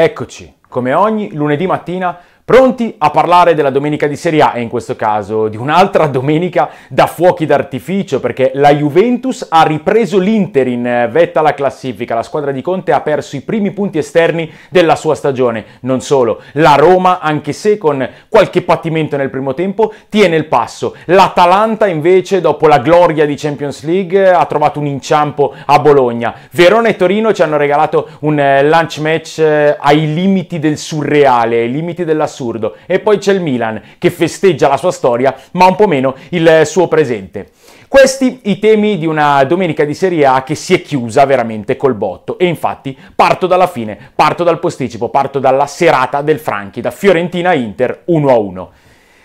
Eccoci, come ogni lunedì mattina Pronti a parlare della domenica di Serie A e in questo caso di un'altra domenica da fuochi d'artificio perché la Juventus ha ripreso l'Inter in eh, vetta alla classifica, la squadra di Conte ha perso i primi punti esterni della sua stagione, non solo, la Roma anche se con qualche patimento nel primo tempo tiene il passo, l'Atalanta invece dopo la gloria di Champions League ha trovato un inciampo a Bologna, Verona e Torino ci hanno regalato un eh, lunch match eh, ai limiti del surreale, ai limiti della assurdo. E poi c'è il Milan che festeggia la sua storia, ma un po' meno il suo presente. Questi i temi di una domenica di Serie A che si è chiusa veramente col botto. E infatti parto dalla fine, parto dal posticipo, parto dalla serata del Franchi, da Fiorentina-Inter 1-1.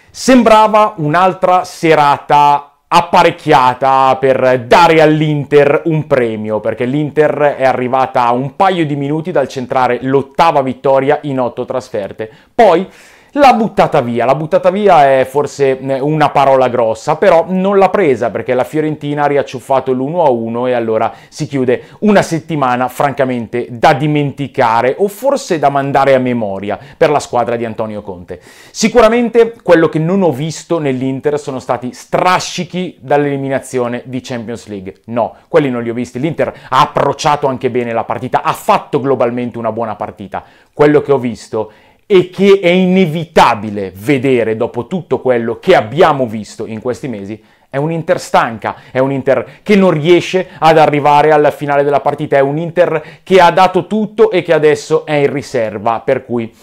Sembrava un'altra serata apparecchiata per dare all'Inter un premio, perché l'Inter è arrivata a un paio di minuti dal centrare l'ottava vittoria in otto trasferte. Poi L'ha buttata via, l'ha buttata via è forse eh, una parola grossa, però non l'ha presa perché la Fiorentina ha riacciuffato l'1-1 e allora si chiude una settimana francamente da dimenticare o forse da mandare a memoria per la squadra di Antonio Conte. Sicuramente quello che non ho visto nell'Inter sono stati strascichi dall'eliminazione di Champions League. No, quelli non li ho visti. L'Inter ha approcciato anche bene la partita, ha fatto globalmente una buona partita. Quello che ho visto è e che è inevitabile vedere dopo tutto quello che abbiamo visto in questi mesi, è un Inter stanca, è un Inter che non riesce ad arrivare alla finale della partita, è un Inter che ha dato tutto e che adesso è in riserva, per cui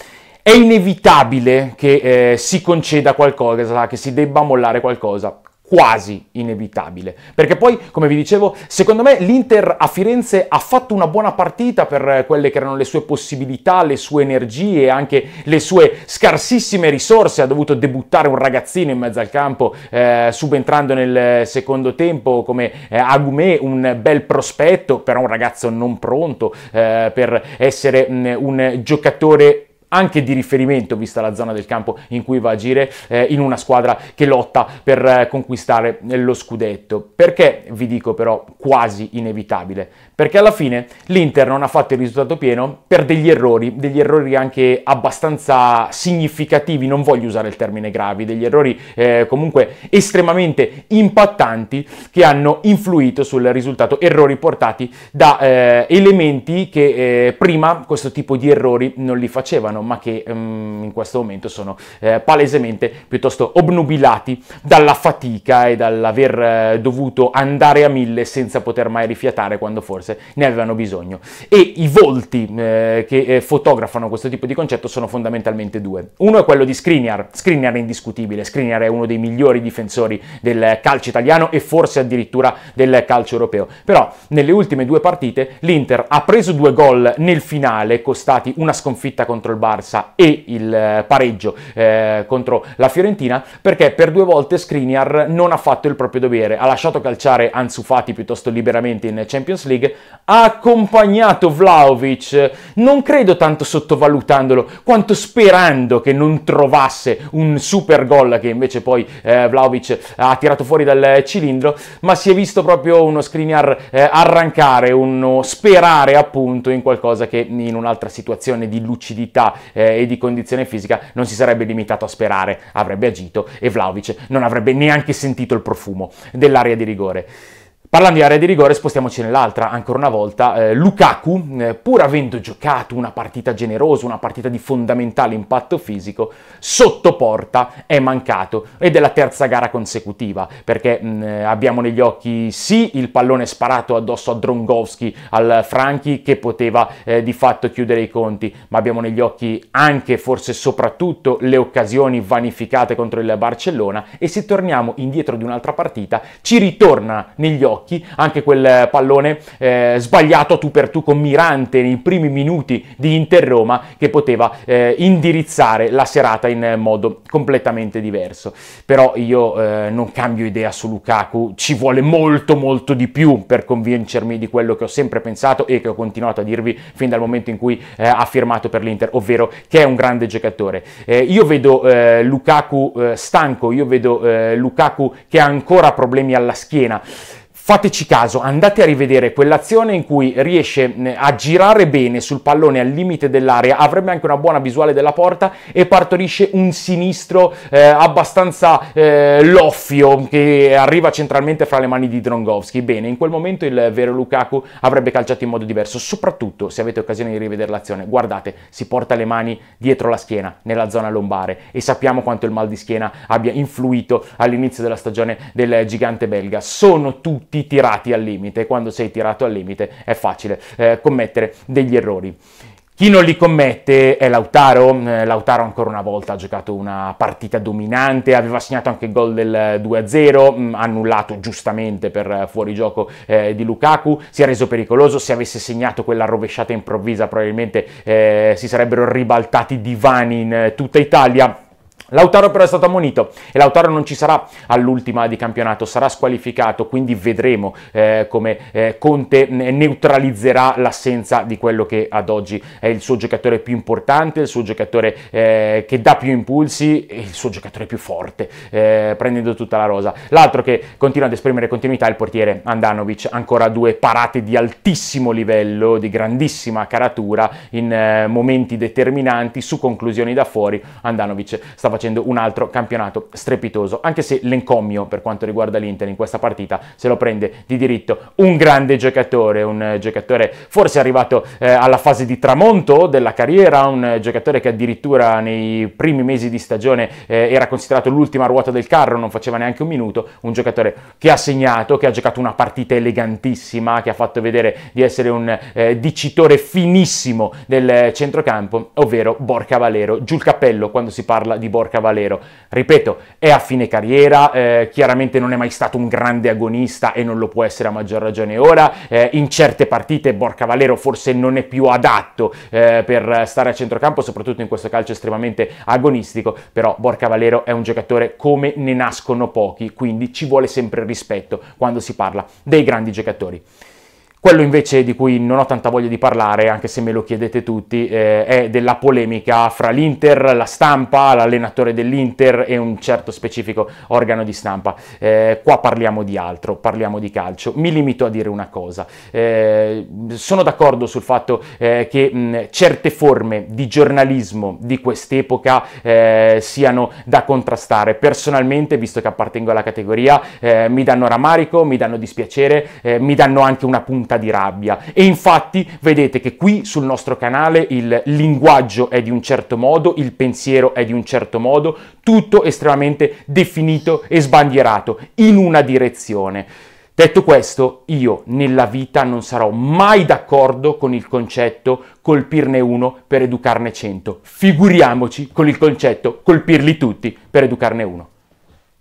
è inevitabile che eh, si conceda qualcosa, che si debba mollare qualcosa quasi inevitabile. Perché poi, come vi dicevo, secondo me l'Inter a Firenze ha fatto una buona partita per eh, quelle che erano le sue possibilità, le sue energie anche le sue scarsissime risorse. Ha dovuto debuttare un ragazzino in mezzo al campo, eh, subentrando nel secondo tempo come eh, Agumè, un bel prospetto, però un ragazzo non pronto eh, per essere mh, mm, un giocatore anche di riferimento, vista la zona del campo in cui va a agire, eh, in una squadra che lotta per eh, conquistare lo scudetto. Perché vi dico però quasi inevitabile? Perché alla fine l'Inter non ha fatto il risultato pieno per degli errori, degli errori anche abbastanza significativi, non voglio usare il termine gravi, degli errori eh, comunque estremamente impattanti che hanno influito sul risultato, errori portati da eh, elementi che eh, prima questo tipo di errori non li facevano fanno, ma che um, in questo momento sono eh, palesemente piuttosto obnubilati dalla fatica e dall'aver eh, dovuto andare a mille senza poter mai rifiatare quando forse ne avevano bisogno. E i volti eh, che eh, fotografano questo tipo di concetto sono fondamentalmente due. Uno è quello di Skriniar, Skriniar è indiscutibile, Skriniar è uno dei migliori difensori del calcio italiano e forse addirittura del calcio europeo. Però nelle ultime due partite l'Inter ha preso due gol nel finale, costati una sconfitta contro il Bayern Barça e il eh, pareggio eh, contro la Fiorentina perché per due volte Skriniar non ha fatto il proprio dovere, ha lasciato calciare Ansu Fati piuttosto liberamente in Champions League, ha accompagnato Vlaovic, non credo tanto sottovalutandolo quanto sperando che non trovasse un super gol che invece poi eh, Vlaovic ha tirato fuori dal cilindro, ma si è visto proprio uno Skriniar eh, arrancare, uno sperare appunto in qualcosa che in un'altra situazione di lucidità eh, e di condizione fisica non si sarebbe limitato a sperare, avrebbe agito e Vlaovic non avrebbe neanche sentito il profumo dell'area di rigore. Parlando di area di rigore, spostiamoci nell'altra, ancora una volta. Eh, Lukaku, eh, pur avendo giocato una partita generosa, una partita di fondamentale impatto fisico, sotto porta è mancato ed è la terza gara consecutiva, perché mh, mm, eh, abbiamo negli occhi sì il pallone sparato addosso a Drongowski, al Franchi, che poteva eh, di fatto chiudere i conti, ma abbiamo negli occhi anche, forse soprattutto, le occasioni vanificate contro il Barcellona e se torniamo indietro di un'altra partita, ci ritorna negli occhi occhi, anche quel pallone eh, sbagliato tu per tu con Mirante nei primi minuti di Inter-Roma che poteva eh, indirizzare la serata in modo completamente diverso. Però io eh, non cambio idea su Lukaku, ci vuole molto molto di più per convincermi di quello che ho sempre pensato e che ho continuato a dirvi fin dal momento in cui eh, ha firmato per l'Inter, ovvero che è un grande giocatore. Eh, io vedo eh, Lukaku stanco, io vedo Lukaku che ha ancora problemi alla schiena. Fateci caso, andate a rivedere quell'azione in cui riesce a girare bene sul pallone al limite dell'area, avrebbe anche una buona visuale della porta e partorisce un sinistro eh, abbastanza eh, loffio che arriva centralmente fra le mani di Drongovski. Bene, in quel momento il vero Lukaku avrebbe calciato in modo diverso, soprattutto se avete occasione di rivedere l'azione. Guardate, si porta le mani dietro la schiena, nella zona lombare e sappiamo quanto il mal di schiena abbia influito all'inizio della stagione del gigante belga. Sono tutti tutti tirati al limite, quando sei tirato al limite è facile eh, commettere degli errori. Chi non li commette è Lautaro, eh, Lautaro ancora una volta ha giocato una partita dominante, aveva segnato anche il gol del 2-0, eh, mm, annullato giustamente per eh, fuorigioco eh, di Lukaku, si è reso pericoloso, se avesse segnato quella rovesciata improvvisa probabilmente eh, si sarebbero ribaltati divani in tutta Italia Lautaro però è stato ammonito e Lautaro non ci sarà all'ultima di campionato, sarà squalificato, quindi vedremo eh, come eh, Conte neutralizzerà l'assenza di quello che ad oggi è il suo giocatore più importante, il suo giocatore eh, che dà più impulsi e il suo giocatore più forte, eh, prendendo tutta la rosa. L'altro che continua ad esprimere continuità è il portiere Andanovic, ancora due parate di altissimo livello, di grandissima caratura in eh, momenti determinanti su conclusioni da fuori. Andanovic sta facendo facendo un altro campionato strepitoso, anche se l'encomio per quanto riguarda l'Inter in questa partita se lo prende di diritto un grande giocatore, un giocatore forse arrivato eh, alla fase di tramonto della carriera, un giocatore che addirittura nei primi mesi di stagione eh, era considerato l'ultima ruota del carro, non faceva neanche un minuto, un giocatore che ha segnato, che ha giocato una partita elegantissima, che ha fatto vedere di essere un eh, dicitore finissimo del centrocampo, ovvero Borca Valero, giù il cappello quando si parla di Borca Cavallero. Ripeto, è a fine carriera, eh, chiaramente non è mai stato un grande agonista e non lo può essere a maggior ragione ora. Eh, in certe partite Borca Valero forse non è più adatto eh, per stare a centrocampo, soprattutto in questo calcio estremamente agonistico, però Borca Valero è un giocatore come ne nascono pochi, quindi ci vuole sempre rispetto quando si parla dei grandi giocatori. Quello invece di cui non ho tanta voglia di parlare, anche se me lo chiedete tutti, eh, è della polemica fra l'Inter, la stampa, l'allenatore dell'Inter e un certo specifico organo di stampa. Eh, qua parliamo di altro, parliamo di calcio. Mi limito a dire una cosa. Eh, sono d'accordo sul fatto eh, che mh, certe forme di giornalismo di quest'epoca eh, siano da contrastare. Personalmente, visto che appartengo alla categoria, eh, mi danno ramarico, mi danno dispiacere, mi danno anche una puntata punta di rabbia. E infatti vedete che qui sul nostro canale il linguaggio è di un certo modo, il pensiero è di un certo modo, tutto estremamente definito e sbandierato in una direzione. Detto questo, io nella vita non sarò mai d'accordo con il concetto colpirne uno per educarne cento. Figuriamoci con il concetto colpirli tutti per educarne uno.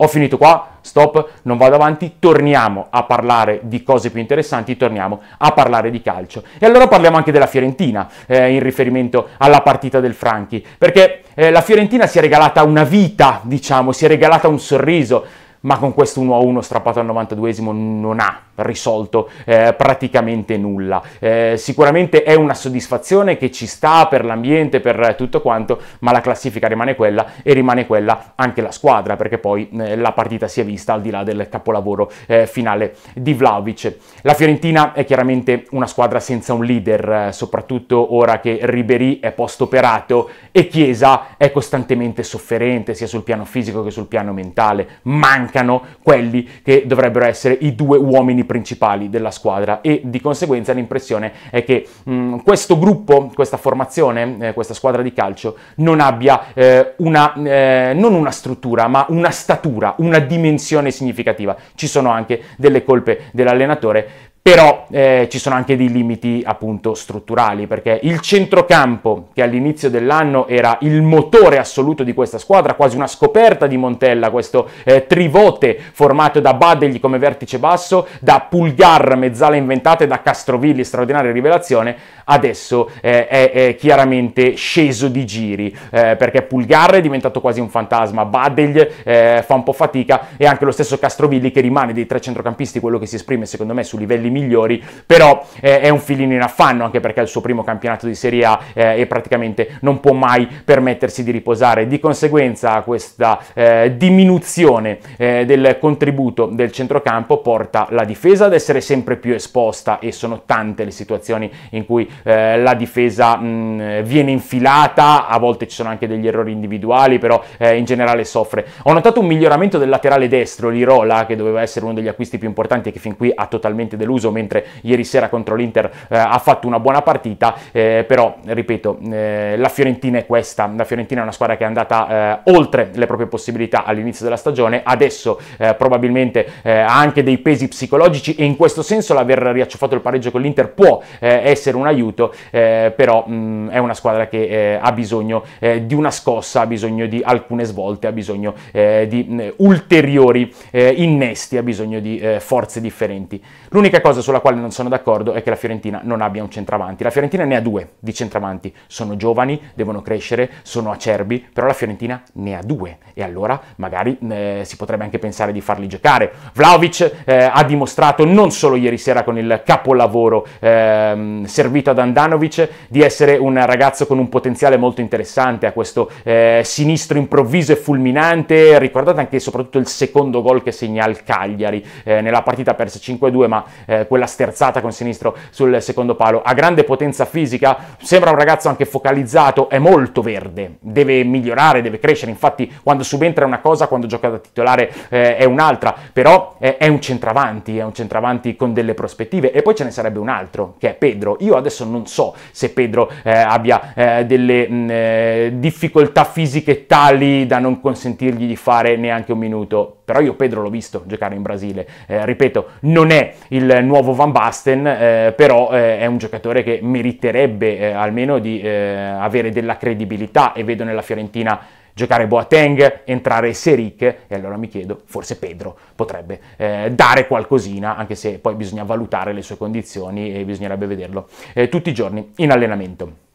Ho finito qua, stop, non vado avanti, torniamo a parlare di cose più interessanti, torniamo a parlare di calcio. E allora parliamo anche della Fiorentina, eh, in riferimento alla partita del Franchi, perché eh, la Fiorentina si è regalata una vita, diciamo, si è regalata un sorriso, ma con questo 1-1 strappato al 92 esimo non ha risolto eh, praticamente nulla. Eh, sicuramente è una soddisfazione che ci sta per l'ambiente, per tutto quanto, ma la classifica rimane quella e rimane quella anche la squadra, perché poi eh, la partita si è vista al di là del capolavoro eh, finale di Vlaovic. La Fiorentina è chiaramente una squadra senza un leader, eh, soprattutto ora che Ribéry è post-operato e Chiesa è costantemente sofferente sia sul piano fisico che sul piano mentale. Mancano quelli che dovrebbero essere i due uomini principali della squadra e di conseguenza l'impressione è che mh, mm, questo gruppo, questa formazione, eh, questa squadra di calcio non abbia eh, una, eh, non una struttura, ma una statura, una dimensione significativa. Ci sono anche delle colpe dell'allenatore però eh, ci sono anche dei limiti appunto strutturali perché il centrocampo che all'inizio dell'anno era il motore assoluto di questa squadra, quasi una scoperta di Montella, questo eh, trivote formato da Badegli come vertice basso, da Pulgar mezzala inventata e da Castrovilli, straordinaria rivelazione, adesso eh, è, è, chiaramente sceso di giri eh, perché Pulgar è diventato quasi un fantasma, Badegli eh, fa un po' fatica e anche lo stesso Castrovilli che rimane dei tre centrocampisti quello che si esprime secondo me su livelli quelli migliori, però eh, è un filino in affanno anche perché è il suo primo campionato di Serie A eh, e praticamente non può mai permettersi di riposare. Di conseguenza questa eh, diminuzione eh, del contributo del centrocampo porta la difesa ad essere sempre più esposta e sono tante le situazioni in cui eh, la difesa mh, viene infilata, a volte ci sono anche degli errori individuali, però eh, in generale soffre. Ho notato un miglioramento del laterale destro, Lirola, che doveva essere uno degli acquisti più importanti e che fin qui ha totalmente deluso concluso, mentre ieri sera contro l'Inter eh, ha fatto una buona partita, eh, però ripeto, eh, la Fiorentina è questa, la Fiorentina è una squadra che è andata eh, oltre le proprie possibilità all'inizio della stagione, adesso eh, probabilmente eh, ha anche dei pesi psicologici e in questo senso l'aver riacciuffato il pareggio con l'Inter può essere un aiuto, però mh, mm, è una squadra che ha bisogno di una scossa, ha bisogno di alcune svolte, ha bisogno di mh, mm, ulteriori innesti, ha bisogno di forze differenti. L'unica cosa cosa sulla quale non sono d'accordo è che la Fiorentina non abbia un centravanti. La Fiorentina ne ha due di centravanti, sono giovani, devono crescere, sono acerbi, però la Fiorentina ne ha due e allora magari eh, si potrebbe anche pensare di farli giocare. Vlaovic eh, ha dimostrato non solo ieri sera con il capolavoro eh, servito ad Andanovic di essere un ragazzo con un potenziale molto interessante, a questo eh, sinistro improvviso e fulminante, ricordate anche soprattutto il secondo gol che segna il Cagliari eh, nella partita persa 5-2, ma eh, eh, quella sterzata con sinistro sul secondo palo. Ha grande potenza fisica, sembra un ragazzo anche focalizzato, è molto verde, deve migliorare, deve crescere, infatti quando subentra è una cosa, quando gioca da titolare eh, è un'altra, però è, eh, è un centravanti, è un centravanti con delle prospettive e poi ce ne sarebbe un altro che è Pedro. Io adesso non so se Pedro eh, abbia eh, delle mh, eh, difficoltà fisiche tali da non consentirgli di fare neanche un minuto, però io Pedro l'ho visto giocare in Brasile, ripeto, non è il nuovo Van Basten, eh, però eh, è un giocatore che meriterebbe eh, almeno di eh, avere della credibilità e vedo nella Fiorentina giocare Boateng, entrare Seric e allora mi chiedo, forse Pedro potrebbe eh, dare qualcosina, anche se poi bisogna valutare le sue condizioni e bisognerebbe vederlo eh, tutti i giorni in allenamento.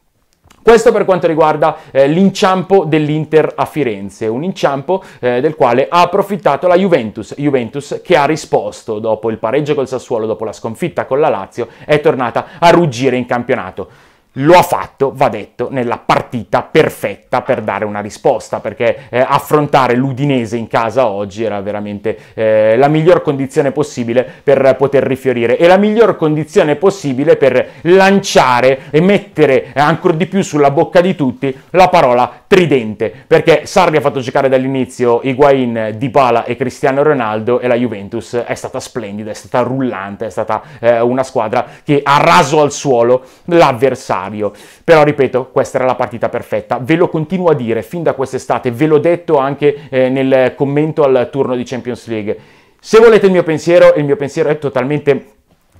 Questo per quanto riguarda eh, l'inciampo dell'Inter a Firenze, un inciampo eh, del quale ha approfittato la Juventus, Juventus che ha risposto dopo il pareggio col Sassuolo, dopo la sconfitta con la Lazio, è tornata a ruggire in campionato lo ha fatto, va detto, nella partita perfetta per dare una risposta, perché eh, affrontare l'Udinese in casa oggi era veramente eh, la miglior condizione possibile per poter rifiorire e la miglior condizione possibile per lanciare e mettere eh, ancora di più sulla bocca di tutti la parola tridente, perché Sarri ha fatto giocare dall'inizio Higuain, Dybala e Cristiano Ronaldo e la Juventus è stata splendida, è stata rullante, è stata eh, una squadra che ha raso al suolo l'avversario avversario. Però ripeto, questa era la partita perfetta. Ve lo continuo a dire fin da quest'estate, ve l'ho detto anche eh, nel commento al turno di Champions League. Se volete il mio pensiero, il mio pensiero è totalmente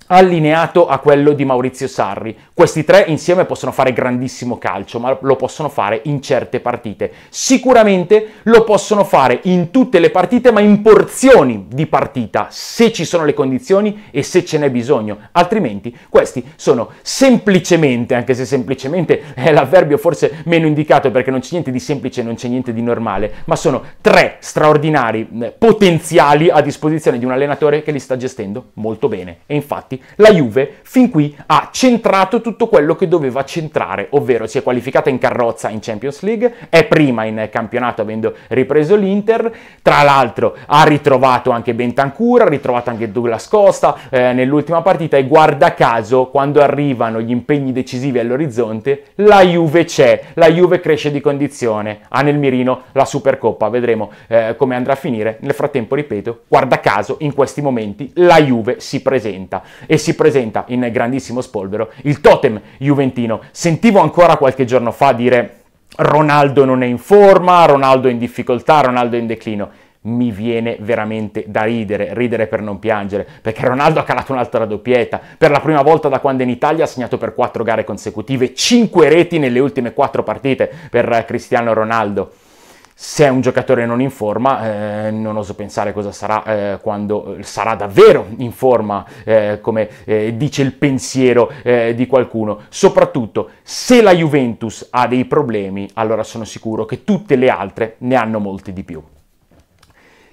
allineato a quello di Maurizio Sarri. Questi tre insieme possono fare grandissimo calcio, ma lo possono fare in certe partite. Sicuramente lo possono fare in tutte le partite, ma in porzioni di partita, se ci sono le condizioni e se ce n'è bisogno. Altrimenti questi sono semplicemente, anche se semplicemente è l'avverbio forse meno indicato perché non c'è niente di semplice, non c'è niente di normale, ma sono tre straordinari eh, potenziali a disposizione di un allenatore che li sta gestendo molto bene. E infatti campionati, la Juve fin qui ha centrato tutto quello che doveva centrare, ovvero si è qualificata in carrozza in Champions League, è prima in campionato avendo ripreso l'Inter, tra l'altro ha ritrovato anche Bentancur, ha ritrovato anche Douglas Costa eh, nell'ultima partita e guarda caso quando arrivano gli impegni decisivi all'orizzonte la Juve c'è, la Juve cresce di condizione, ha nel mirino la Supercoppa, vedremo eh, come andrà a finire, nel frattempo ripeto, guarda caso in questi momenti la Juve si presenta e si presenta in grandissimo spolvero il totem juventino. Sentivo ancora qualche giorno fa dire Ronaldo non è in forma, Ronaldo è in difficoltà, Ronaldo è in declino mi viene veramente da ridere, ridere per non piangere, perché Ronaldo ha calato un'altra doppietta, per la prima volta da quando è in Italia ha segnato per quattro gare consecutive, cinque reti nelle ultime quattro partite per Cristiano Ronaldo se è un giocatore non in forma, eh, non oso pensare cosa sarà eh, quando eh, sarà davvero in forma, eh, come eh, dice il pensiero eh, di qualcuno. Soprattutto se la Juventus ha dei problemi, allora sono sicuro che tutte le altre ne hanno molti di più.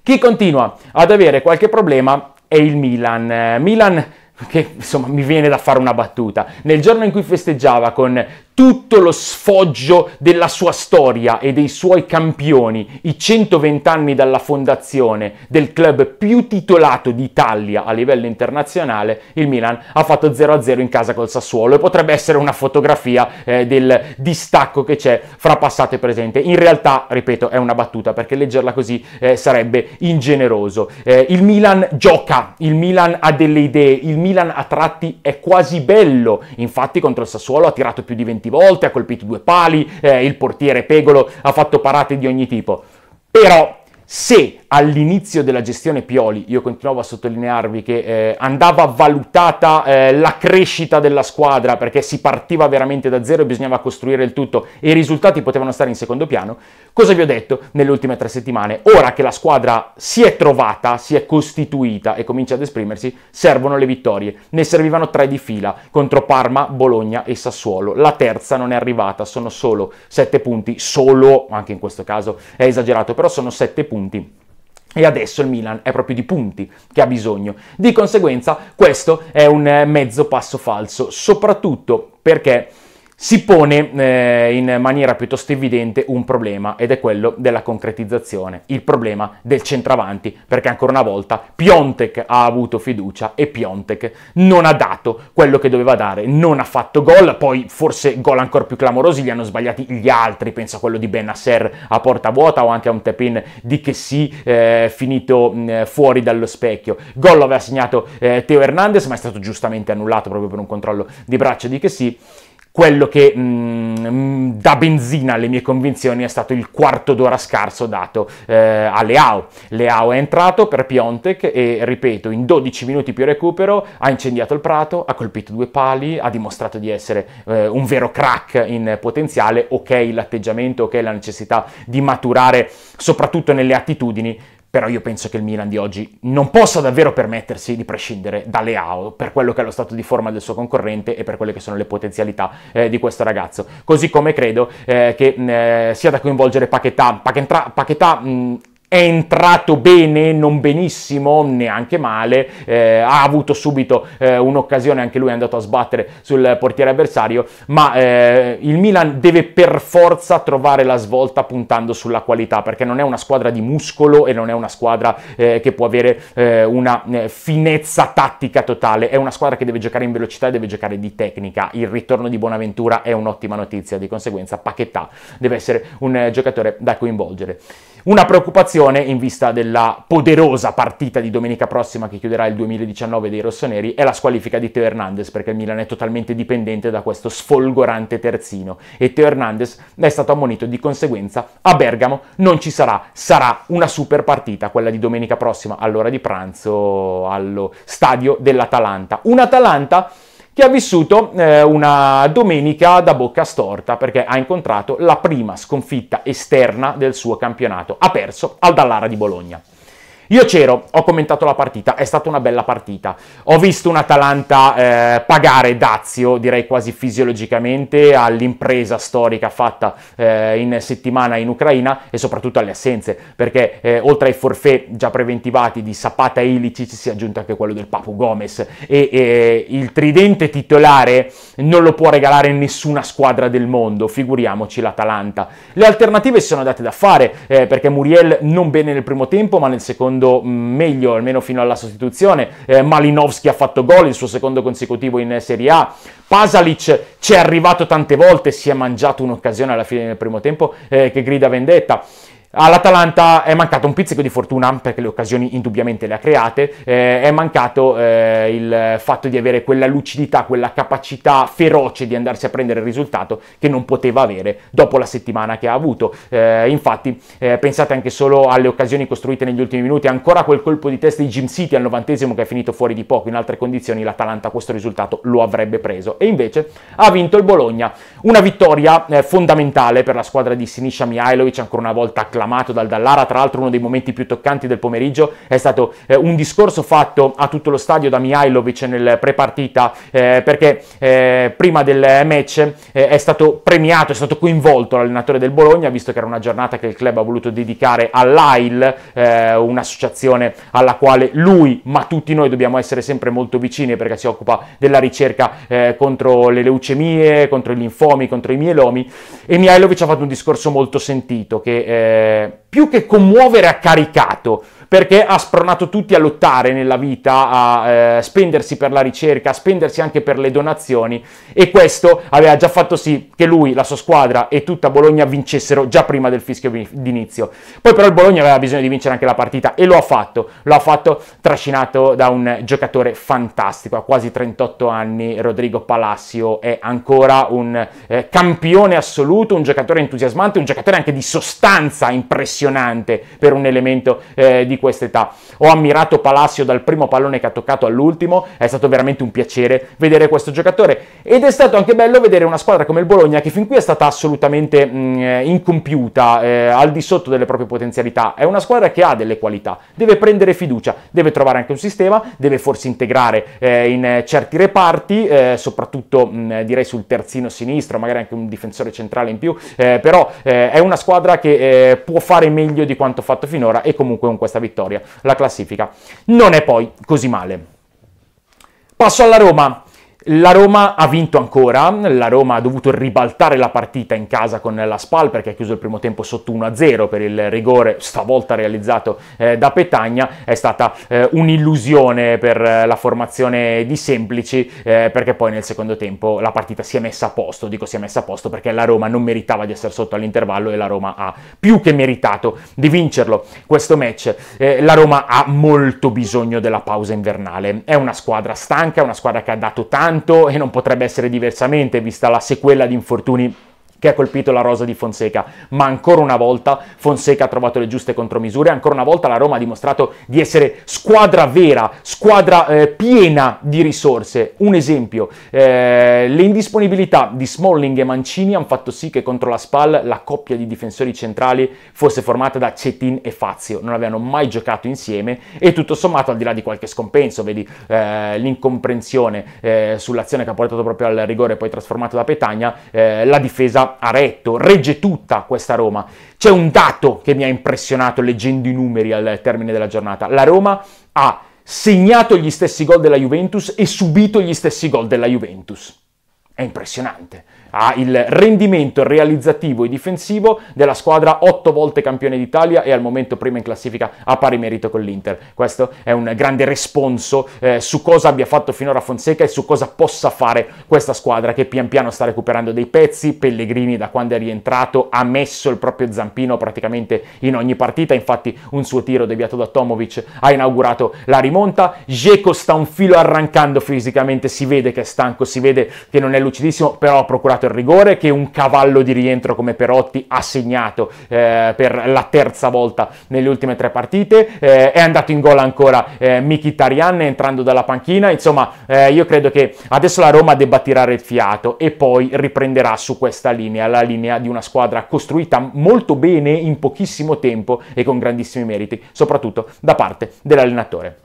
Chi continua ad avere qualche problema è il Milan. Milan che insomma mi viene da fare una battuta. Nel giorno in cui festeggiava con tutto lo sfoggio della sua storia e dei suoi campioni, i 120 anni dalla fondazione del club più titolato d'Italia a livello internazionale, il Milan ha fatto 0-0 in casa col Sassuolo e potrebbe essere una fotografia eh, del distacco che c'è fra passato e presente. In realtà, ripeto, è una battuta perché leggerla così eh, sarebbe ingeneroso. Eh, il Milan gioca, il Milan ha delle idee, il Milan a tratti è quasi bello, infatti contro il Sassuolo ha tirato più di 20 20 volte, ha colpito due pali, eh, il portiere Pegolo ha fatto parate di ogni tipo. Però se all'inizio della gestione Pioli, io continuavo a sottolinearvi che eh, andava valutata eh, la crescita della squadra perché si partiva veramente da zero e bisognava costruire il tutto e i risultati potevano stare in secondo piano. Cosa vi ho detto nelle ultime tre settimane? Ora che la squadra si è trovata, si è costituita e comincia ad esprimersi, servono le vittorie. Ne servivano tre di fila contro Parma, Bologna e Sassuolo. La terza non è arrivata, sono solo sette punti, solo, anche in questo caso è esagerato, però sono sette punti e adesso il Milan è proprio di punti che ha bisogno. Di conseguenza questo è un mezzo passo falso, soprattutto perché si pone eh, in maniera piuttosto evidente un problema ed è quello della concretizzazione, il problema del centravanti, perché ancora una volta Piontek ha avuto fiducia e Piontek non ha dato quello che doveva dare, non ha fatto gol, poi forse gol ancora più clamorosi li hanno sbagliati gli altri, penso a quello di Benasser a porta vuota o anche a un tap-in di Chessy eh, finito mh, fuori dallo specchio. Gol aveva segnato eh, Teo Hernandez ma è stato giustamente annullato proprio per un controllo di braccio di Chessy quello che mh, mm, mm, dà benzina alle mie convinzioni è stato il quarto d'ora scarso dato eh, a Leao. Leao è entrato per Piontek e, ripeto, in 12 minuti più recupero ha incendiato il prato, ha colpito due pali, ha dimostrato di essere eh, un vero crack in potenziale, ok l'atteggiamento, ok la necessità di maturare soprattutto nelle attitudini, però io penso che il Milan di oggi non possa davvero permettersi di prescindere da Leao per quello che è lo stato di forma del suo concorrente e per quelle che sono le potenzialità eh, di questo ragazzo. Così come credo eh, che mm, eh, sia da coinvolgere Paquetà. Paquetà, Paquetà mm, mh, è entrato bene, non benissimo, neanche male, eh, ha avuto subito eh, un'occasione, anche lui è andato a sbattere sul portiere avversario, ma eh, il Milan deve per forza trovare la svolta puntando sulla qualità, perché non è una squadra di muscolo e non è una squadra eh, che può avere eh, una eh, finezza tattica totale, è una squadra che deve giocare in velocità e deve giocare di tecnica, il ritorno di Bonaventura è un'ottima notizia, di conseguenza Paquetà deve essere un giocatore da coinvolgere. Una preoccupazione in vista della poderosa partita di domenica prossima che chiuderà il 2019 dei rossoneri è la squalifica di Teo Hernandez perché il Milan è totalmente dipendente da questo sfolgorante terzino e Teo Hernandez è stato ammonito di conseguenza a Bergamo non ci sarà, sarà una super partita quella di domenica prossima all'ora di pranzo allo stadio dell'Atalanta. Un'Atalanta che ha vissuto eh, una domenica da bocca storta perché ha incontrato la prima sconfitta esterna del suo campionato. Ha perso al Dallara di Bologna. Io c'ero, ho commentato la partita, è stata una bella partita. Ho visto un Atalanta eh, pagare Dazio, direi quasi fisiologicamente, all'impresa storica fatta eh, in settimana in Ucraina e soprattutto alle assenze, perché eh, oltre ai forfè già preventivati di Zapata e Ilicic si è aggiunto anche quello del Papu Gomez e, e il tridente titolare non lo può regalare nessuna squadra del mondo, figuriamoci l'Atalanta. Le alternative si sono date da fare eh, perché Muriel non bene nel primo tempo ma nel secondo giocando mm, meglio, almeno fino alla sostituzione. Eh, Malinowski ha fatto gol, il suo secondo consecutivo in Serie A. Pasalic ci è arrivato tante volte, si è mangiato un'occasione alla fine del primo tempo eh, che grida vendetta. All'Atalanta è mancato un pizzico di fortuna perché le occasioni indubbiamente le ha create, eh, è mancato eh, il fatto di avere quella lucidità, quella capacità feroce di andarsi a prendere il risultato che non poteva avere dopo la settimana che ha avuto. Eh, infatti eh, pensate anche solo alle occasioni costruite negli ultimi minuti, ancora quel colpo di testa di Jim City al novantesimo che è finito fuori di poco, in altre condizioni l'Atalanta questo risultato lo avrebbe preso e invece ha vinto il Bologna, una vittoria eh, fondamentale per la squadra di Sinisha Mihailovic, ancora una volta classica declamato dal Dallara, tra l'altro uno dei momenti più toccanti del pomeriggio è stato eh, un discorso fatto a tutto lo stadio da Mihailovic nel prepartita eh, perché eh, prima del match eh, è stato premiato, è stato coinvolto l'allenatore del Bologna visto che era una giornata che il club ha voluto dedicare all'AIL, eh, un'associazione alla quale lui ma tutti noi dobbiamo essere sempre molto vicini perché si occupa della ricerca eh, contro le leucemie, contro i linfomi, contro i mielomi e Mihailovic ha fatto un discorso molto sentito che eh, più che commuovere ha caricato perché ha spronato tutti a lottare nella vita, a eh, spendersi per la ricerca, a spendersi anche per le donazioni e questo aveva già fatto sì che lui, la sua squadra e tutta Bologna vincessero già prima del fischio d'inizio. Poi però il Bologna aveva bisogno di vincere anche la partita e lo ha fatto, lo ha fatto trascinato da un giocatore fantastico, ha quasi 38 anni Rodrigo Palacio è ancora un eh, campione assoluto, un giocatore entusiasmante, un giocatore anche di sostanza impressionante per un elemento eh, di questa età. Ho ammirato Palacio dal primo pallone che ha toccato all'ultimo, è stato veramente un piacere vedere questo giocatore ed è stato anche bello vedere una squadra come il Bologna che fin qui è stata assolutamente mh, incompiuta, eh, al di sotto delle proprie potenzialità. È una squadra che ha delle qualità, deve prendere fiducia, deve trovare anche un sistema, deve forse integrare eh, in certi reparti, eh, soprattutto mh, direi sul terzino sinistro, magari anche un difensore centrale in più, eh, però eh, è una squadra che eh, può fare meglio di quanto fatto finora e comunque con questa vittoria vittoria la classifica. Non è poi così male. Passo alla Roma. La Roma ha vinto ancora, la Roma ha dovuto ribaltare la partita in casa con la Spal perché ha chiuso il primo tempo sotto 1-0 per il rigore stavolta realizzato eh, da Petagna, è stata eh, un'illusione per eh, la formazione di Semplici eh, perché poi nel secondo tempo la partita si è messa a posto, dico si è messa a posto perché la Roma non meritava di essere sotto all'intervallo e la Roma ha più che meritato di vincerlo questo match. Eh, la Roma ha molto bisogno della pausa invernale, è una squadra stanca, una squadra che ha dato tanto tanto e non potrebbe essere diversamente vista la sequela di infortuni che ha colpito la rosa di Fonseca, ma ancora una volta Fonseca ha trovato le giuste contromisure, ancora una volta la Roma ha dimostrato di essere squadra vera, squadra eh, piena di risorse. Un esempio, eh, le indisponibilità di Smalling e Mancini hanno fatto sì che contro la Spal la coppia di difensori centrali fosse formata da Cetin e Fazio, non avevano mai giocato insieme e tutto sommato al di là di qualche scompenso, vedi eh, l'incomprensione eh, sull'azione che ha portato proprio al rigore poi trasformato da Petagna, eh, la difesa ha retto, regge tutta questa Roma. C'è un dato che mi ha impressionato leggendo i numeri al termine della giornata. La Roma ha segnato gli stessi gol della Juventus e subito gli stessi gol della Juventus. È impressionante. Ha il rendimento realizzativo e difensivo della squadra otto volte campione d'Italia e al momento prima in classifica a pari merito con l'Inter. Questo è un grande responso eh, su cosa abbia fatto finora Fonseca e su cosa possa fare questa squadra che pian piano sta recuperando dei pezzi. Pellegrini da quando è rientrato ha messo il proprio zampino praticamente in ogni partita, infatti un suo tiro deviato da Tomovic ha inaugurato la rimonta. Geco sta un filo arrancando fisicamente, si vede che è stanco, si vede che non è lucidissimo, però ha procurato il rigore che un cavallo di rientro come Perotti ha segnato eh, per la terza volta nelle ultime tre partite. Eh, è andato in gol ancora eh, Mkhitaryan entrando dalla panchina. Insomma, eh, io credo che adesso la Roma debba tirare il fiato e poi riprenderà su questa linea, la linea di una squadra costruita molto bene in pochissimo tempo e con grandissimi meriti, soprattutto da parte dell'allenatore.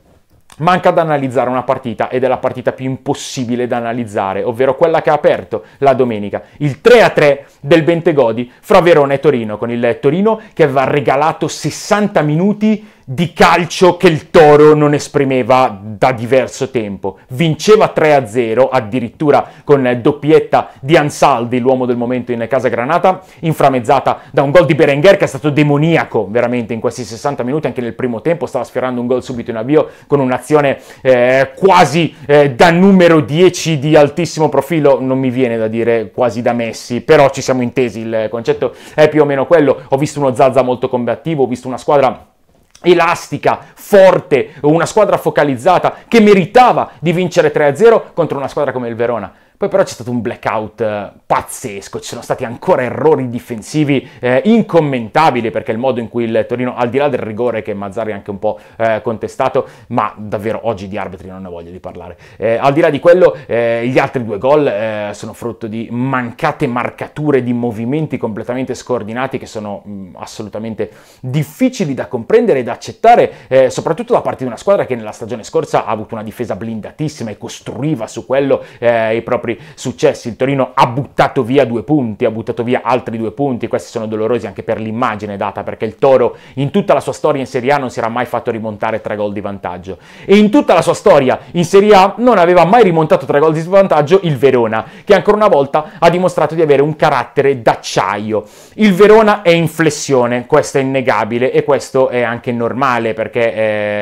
Manca da analizzare una partita ed è la partita più impossibile da analizzare, ovvero quella che ha aperto la domenica, il 3-3 del Bentegodi fra Verona e Torino, con il Torino che aveva regalato 60 minuti di calcio che il Toro non esprimeva da diverso tempo. Vinceva 3-0, addirittura con doppietta di Ansaldi, l'uomo del momento in Casa Granata, inframmezzata da un gol di Berenguer che è stato demoniaco veramente in questi 60 minuti, anche nel primo tempo stava sfiorando un gol subito in avvio con un'azione eh, quasi eh, da numero 10 di altissimo profilo, non mi viene da dire quasi da Messi, però ci siamo intesi, il concetto è più o meno quello. Ho visto uno Zazza molto combattivo, ho visto una squadra elastica, forte, una squadra focalizzata che meritava di vincere 3-0 contro una squadra come il Verona. Poi però c'è stato un blackout eh, pazzesco, ci sono stati ancora errori difensivi eh, incommentabili perché il modo in cui il Torino, al di là del rigore che Mazzari ha anche un po' eh, contestato, ma davvero oggi di arbitri non ne voglio di parlare, eh, al di là di quello eh, gli altri due gol eh, sono frutto di mancate marcature, di movimenti completamente scordinati che sono mh, mm, assolutamente difficili da comprendere e da accettare, soprattutto da parte di una squadra che nella stagione scorsa ha avuto una difesa blindatissima e costruiva su quello i propri propri successi. Il Torino ha buttato via due punti, ha buttato via altri due punti, questi sono dolorosi anche per l'immagine data, perché il Toro in tutta la sua storia in Serie A non si era mai fatto rimontare tre gol di vantaggio. E in tutta la sua storia in Serie A non aveva mai rimontato tre gol di svantaggio il Verona, che ancora una volta ha dimostrato di avere un carattere d'acciaio. Il Verona è in flessione, questo è innegabile e questo è anche normale perché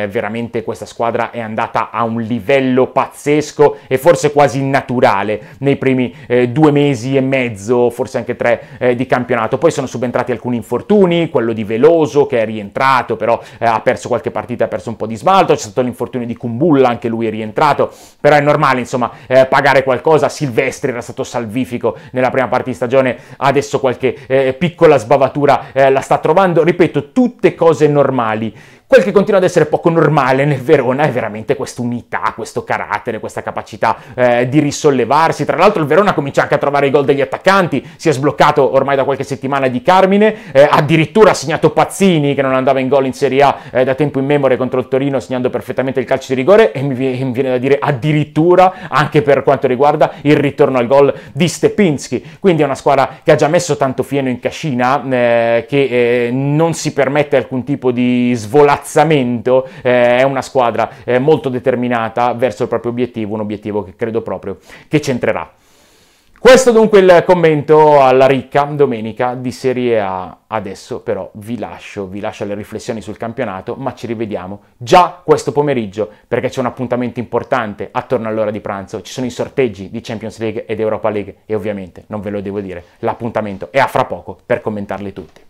eh, veramente questa squadra è andata a un livello pazzesco e forse quasi naturale nelle, nei primi eh, due mesi e mezzo, forse anche tre eh, di campionato. Poi sono subentrati alcuni infortuni, quello di Veloso che è rientrato, però eh, ha perso qualche partita, ha perso un po' di smalto, c'è stato l'infortunio di Kumbulla, anche lui è rientrato, però è normale insomma eh, pagare qualcosa, Silvestri era stato salvifico nella prima parte di stagione, adesso qualche eh, piccola sbavatura eh, la sta trovando, ripeto, tutte cose normali. Quel che continua ad essere poco normale nel Verona è veramente questa unità, questo carattere, questa capacità eh, di risollevarsi. Tra l'altro il Verona comincia anche a trovare i gol degli attaccanti, si è sbloccato ormai da qualche settimana di Carmine, eh, addirittura ha segnato Pazzini che non andava in gol in Serie A eh, da tempo in memoria contro il Torino segnando perfettamente il calcio di rigore e mi viene da dire addirittura anche per quanto riguarda il ritorno al gol di Stepinski. Quindi è una squadra che ha già messo tanto fieno in cascina, eh, che eh, non si permette alcun tipo di svolazzo corazzamento, eh, è una squadra eh, molto determinata verso il proprio obiettivo, un obiettivo che credo proprio che centrerà. Questo dunque il commento alla ricca domenica di Serie A. Adesso però vi lascio, vi lascio alle riflessioni sul campionato, ma ci rivediamo già questo pomeriggio perché c'è un appuntamento importante attorno all'ora di pranzo. Ci sono i sorteggi di Champions League ed Europa League e ovviamente, non ve lo devo dire, l'appuntamento è a fra poco per commentarli tutti.